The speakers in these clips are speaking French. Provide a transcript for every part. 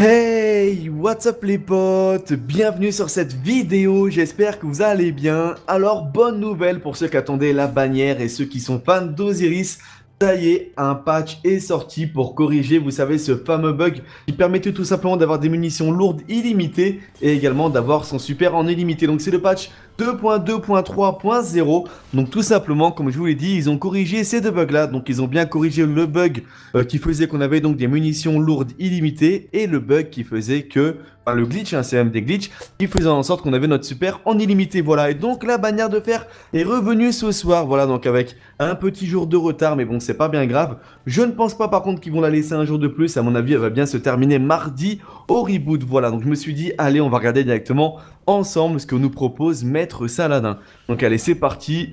Hey, what's up les potes Bienvenue sur cette vidéo, j'espère que vous allez bien. Alors, bonne nouvelle pour ceux qui attendaient la bannière et ceux qui sont fans d'Osiris. Ça y est, un patch est sorti pour corriger, vous savez, ce fameux bug qui permettait tout simplement d'avoir des munitions lourdes illimitées et également d'avoir son super en illimité. Donc c'est le patch 2.2.3.0. Donc tout simplement, comme je vous l'ai dit, ils ont corrigé ces deux bugs-là. Donc ils ont bien corrigé le bug euh, qui faisait qu'on avait donc des munitions lourdes illimitées et le bug qui faisait que le glitch, hein, c'est même des glitches, qui faisaient en sorte qu'on avait notre super en illimité, voilà. Et donc la bannière de fer est revenue ce soir, voilà, donc avec un petit jour de retard, mais bon, c'est pas bien grave. Je ne pense pas par contre qu'ils vont la laisser un jour de plus, à mon avis, elle va bien se terminer mardi au reboot, voilà. Donc je me suis dit, allez, on va regarder directement ensemble ce que nous propose Maître Saladin. Donc allez, c'est parti.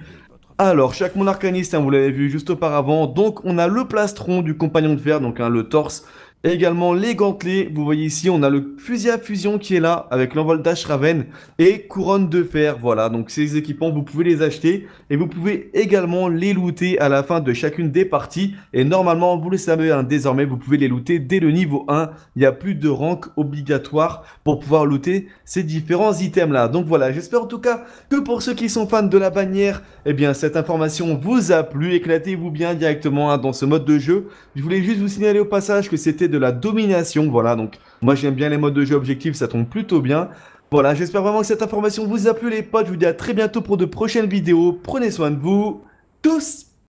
Alors, chaque monarcaniste, hein, vous l'avez vu juste auparavant, donc on a le plastron du compagnon de fer, donc hein, le torse également les gantelets, vous voyez ici, on a le fusil à fusion qui est là, avec l'envol Raven et couronne de fer, voilà. Donc ces équipements, vous pouvez les acheter et vous pouvez également les looter à la fin de chacune des parties. Et normalement, vous le savez, hein, désormais, vous pouvez les looter dès le niveau 1. Il n'y a plus de rank obligatoire pour pouvoir looter ces différents items là. Donc voilà, j'espère en tout cas que pour ceux qui sont fans de la bannière, eh bien cette information vous a plu. Éclatez-vous bien directement hein, dans ce mode de jeu. Je voulais juste vous signaler au passage que c'était la domination. Voilà, donc moi j'aime bien les modes de jeu objectifs, ça tombe plutôt bien. Voilà, j'espère vraiment que cette information vous a plu les potes. Je vous dis à très bientôt pour de prochaines vidéos. Prenez soin de vous tous.